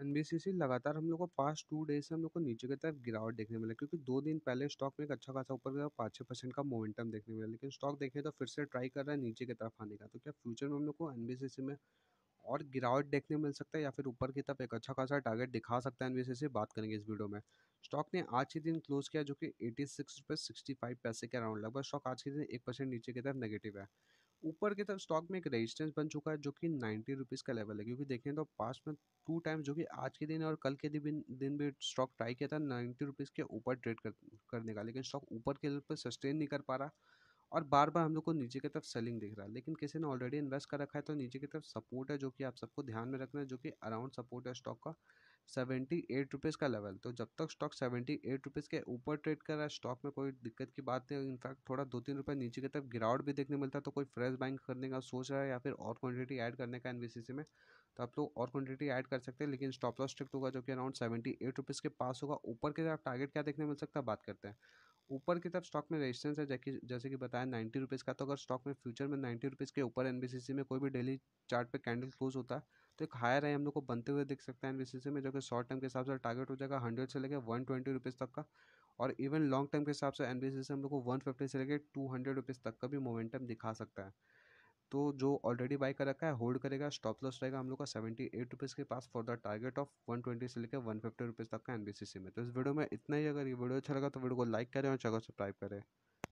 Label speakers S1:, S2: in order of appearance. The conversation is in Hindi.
S1: सी लगातार हम लोग को पास्ट टू डेज से हम लोग को नीचे की तरफ गिरावट देखने मिला क्योंकि दो दिन पहले स्टॉक में एक अच्छा खासा ऊपर गया पाँच छः परसेंट का मोमेंटम देखने मिला लेकिन स्टॉक देखें तो फिर से ट्राई कर रहा है नीचे की तरफ आने का तो क्या फ्यूचर में हम लोग को सी में और गिरावट देखने मिल सकता है या फिर ऊपर की तरफ एक अच्छा खासा टारगेट दिखा सकता है सी सी बात करेंगे इस वीडियो में स्टॉक ने आज के दिन क्लोज किया जो कि एटी सिक्स रुपये सिक्सटी फाइव पैसे के अराउंड लगभग स्टॉक आज के दिन एक परसेंट नीचे की तरफ नेगेटिव है ऊपर की तरफ स्टॉक में एक रेजिस्टेंस बन चुका है जो कि नाइन्टी रुपीज़ का लेवल है क्योंकि देखें तो पास्ट में टू टाइम जो कि आज के दिन और कल के दिन दिन भी स्टॉक ट्राई किया था नाइन्टी रुपीज़ के ऊपर ट्रेड कर, करने का लेकिन स्टॉक ऊपर के लेवल पर सस्टेन नहीं कर पा रहा और बार बार हम लोग को नीचे की तरफ सेलिंग दिख रहा है लेकिन किसी ने ऑलरेडी इन्वेस्ट कर रखा है तो नीचे की तरफ सपोर्ट है जो कि आप सबको ध्यान में रखना है जो कि अराउंड सपोर्ट है स्टॉक का सेवेंटी एट रुपीज़ का लेवल तो जब तक स्टॉक सेवेंटी एट रुपीज़ के ऊपर ट्रेड कर रहा है स्टॉक में कोई दिक्कत की बात नहीं इनफैक्ट थोड़ा दो तीन रुपये नीचे की तरफ गिरावट भी देखने मिलता है तो कोई फ्रेश बाइंग करने का सोच रहा है या फिर और क्वान्टिटी ऐड करने का एन में तो आप लोग और क्वान्टिटी ऐड कर सकते हैं लेकिन स्टॉप लॉस स्ट्रिक्ट होगा जो कि अराउंड सेवेंटी एट रुपीज़ के पास होगा ऊपर की तरफ टारगेट क्या देखने मिल सकता है बात करते हैं ऊपर की तरफ स्टॉक में रेजिस्टेंस है जैसे कि बताया नाइन्टी रुपीज़ का तो अगर स्टॉक में फ्यूचर में नाइन्टी रुपीज़ के ऊपर एन में कोई भी डेली चार्ट पे कैंडल क्लोज होता है तो एक हायर है हम लोग को बनते हुए दिख सकते हैं एनबीसीसी में जो कि शॉर्ट टर्म के हिसाब से टारगेट हो जाएगा हंड्रेड से लेकर वन ट्वेंटी रुपीज़ तक का और इवन लॉन्ग टर्म के हिसाब से एन से हम लोग को वन फिफ्टी से लेकर टू हंड्रेड रुपीज़ तक का भी मोमेंटम दिखा सकता है तो जो ऑलरेडी बाई कर रखा है होल्ड करेगा स्टॉप लॉस रहेगा हम लोग का सेवेंटी एट रुपीज़ के पास for the target of one twenty से लेकर वन फिफ्टी रुपीज़ तक का एन में तो इस वीडियो में इतना ही अगर ये वीडियो अच्छा लगा तो वीडियो को लाइक करें और चैनल सब्सक्राइब करें